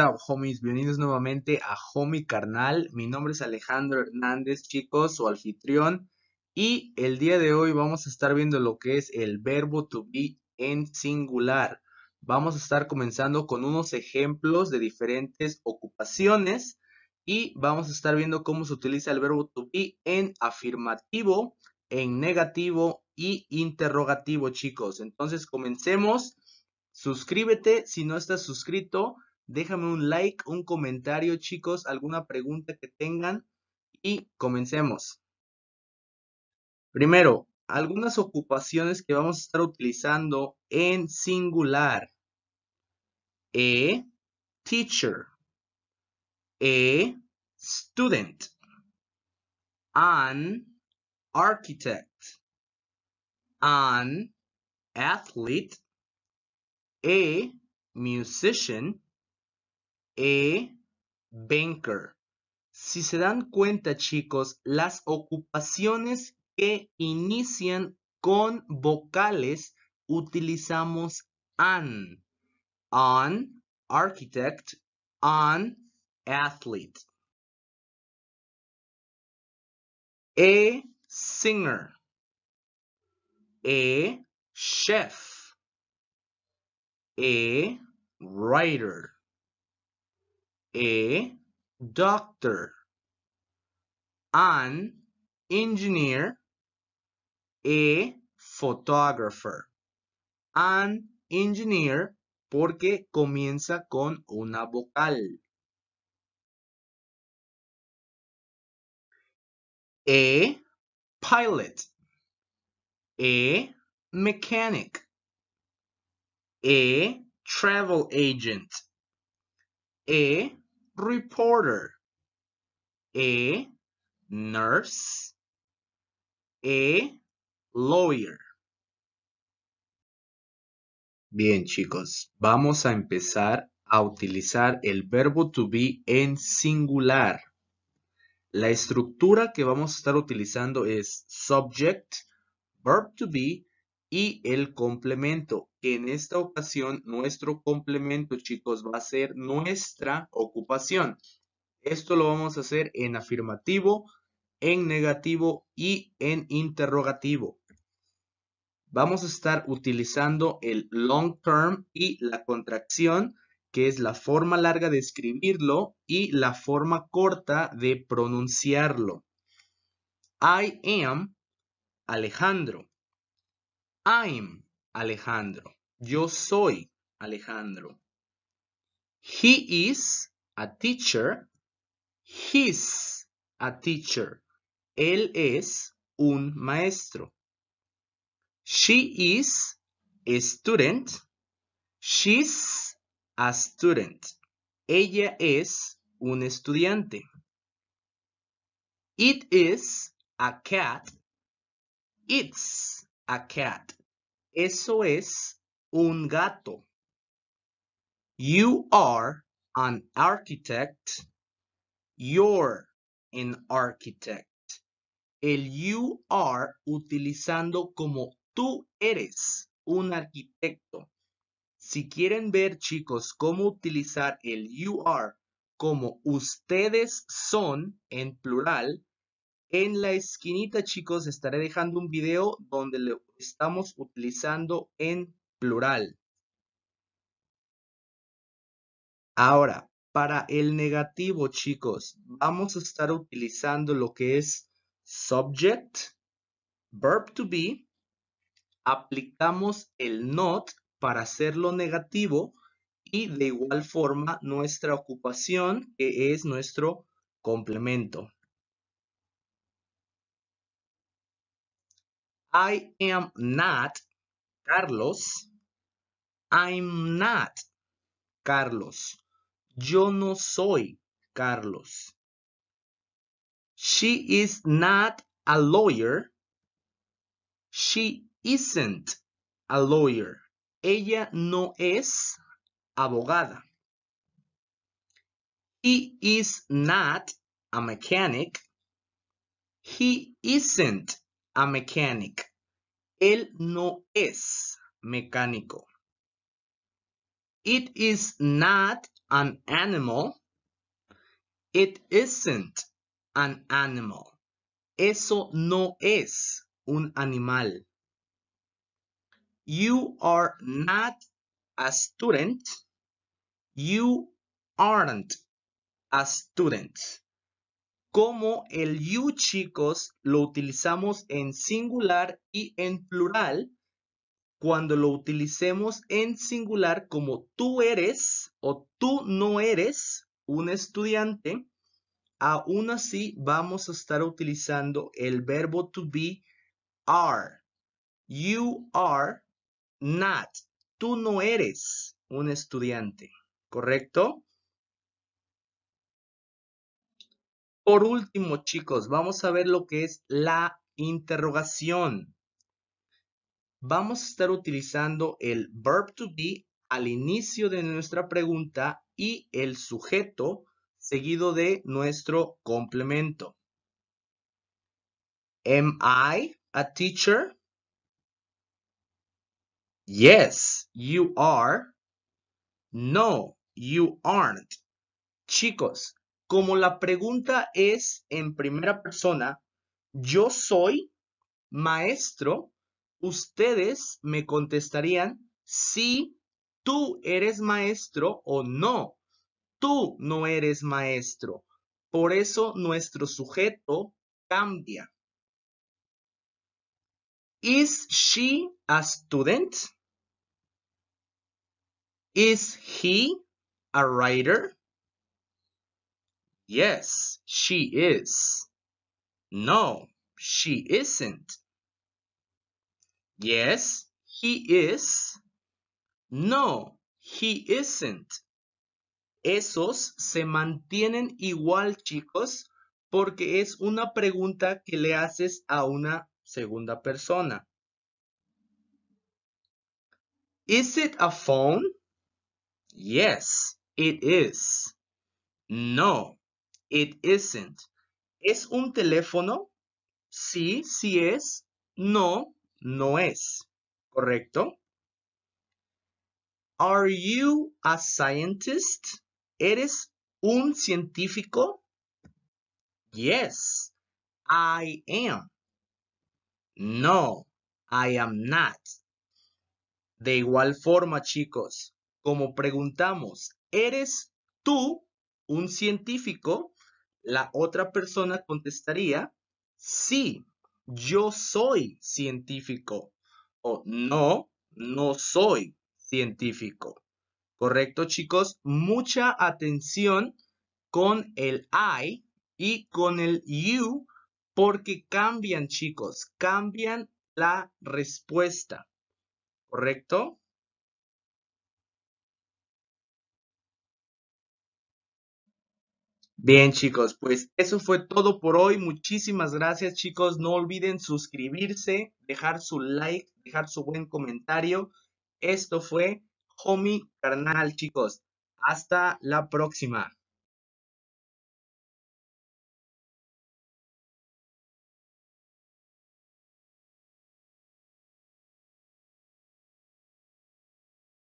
Hola homies, bienvenidos nuevamente a Homie Carnal. Mi nombre es Alejandro Hernández, chicos, su anfitrión. Y el día de hoy vamos a estar viendo lo que es el verbo to be en singular. Vamos a estar comenzando con unos ejemplos de diferentes ocupaciones y vamos a estar viendo cómo se utiliza el verbo to be en afirmativo, en negativo y interrogativo, chicos. Entonces comencemos. Suscríbete si no estás suscrito Déjame un like, un comentario, chicos, alguna pregunta que tengan y comencemos. Primero, algunas ocupaciones que vamos a estar utilizando en singular. E, teacher. E, student. An, architect. An, athlete. A, e, musician. E. Banker. Si se dan cuenta, chicos, las ocupaciones que inician con vocales utilizamos an. An architect, an athlete. A e, singer. A e, chef. A e, writer. a doctor, an engineer, a photographer. An engineer porque comienza con una vocal. A pilot. A mechanic. A travel agent. a e, reporter, a e, nurse, a e, lawyer. Bien chicos, vamos a empezar a utilizar el verbo to be en singular. La estructura que vamos a estar utilizando es subject, verb to be y el complemento, que en esta ocasión nuestro complemento, chicos, va a ser nuestra ocupación. Esto lo vamos a hacer en afirmativo, en negativo y en interrogativo. Vamos a estar utilizando el long term y la contracción, que es la forma larga de escribirlo y la forma corta de pronunciarlo. I am Alejandro. I'm Alejandro. Yo soy Alejandro. He is a teacher. He's a teacher. Él es un maestro. She is a student. She's a student. Ella es un estudiante. It is a cat. It's a cat. Eso es un gato. You are an architect. You're an architect. El you are utilizando como tú eres un arquitecto. Si quieren ver, chicos, cómo utilizar el you are como ustedes son en plural, en la esquinita, chicos, estaré dejando un video donde lo estamos utilizando en plural. Ahora, para el negativo, chicos, vamos a estar utilizando lo que es subject, verb to be, aplicamos el not para hacerlo negativo y de igual forma nuestra ocupación que es nuestro complemento. I am not Carlos. I'm not Carlos. Yo no soy Carlos. She is not a lawyer. She isn't a lawyer. Ella no es abogada. He is not a mechanic. He isn't a mechanic. Él no es mecánico. It is not an animal. It isn't an animal. Eso no es un animal. You are not a student. You aren't a student. Como el you, chicos, lo utilizamos en singular y en plural cuando lo utilicemos en singular como tú eres o tú no eres un estudiante, aún así vamos a estar utilizando el verbo to be are. You are not. Tú no eres un estudiante, ¿correcto? Por último, chicos, vamos a ver lo que es la interrogación. Vamos a estar utilizando el verb to be al inicio de nuestra pregunta y el sujeto seguido de nuestro complemento. Am I a teacher? Yes, you are. No, you aren't. Chicos, como la pregunta es en primera persona, yo soy maestro, ustedes me contestarían si tú eres maestro o no. Tú no eres maestro. Por eso nuestro sujeto cambia. Is she a student? Is he a writer? Yes, she is. No, she isn't. Yes, he is. No, he isn't. Esos se mantienen igual, chicos, porque es una pregunta que le haces a una segunda persona. Is it a phone? Yes, it is. No, It isn't. ¿Es un teléfono? Sí, sí es. No, no es. ¿Correcto? Are you a scientist? ¿Eres un científico? Yes, I am. No, I am not. De igual forma, chicos, como preguntamos, ¿eres tú un científico? la otra persona contestaría, sí, yo soy científico o no, no soy científico. ¿Correcto, chicos? Mucha atención con el I y con el U porque cambian, chicos, cambian la respuesta. ¿Correcto? Bien chicos, pues eso fue todo por hoy. Muchísimas gracias chicos. No olviden suscribirse, dejar su like, dejar su buen comentario. Esto fue Homie Carnal chicos. Hasta la próxima.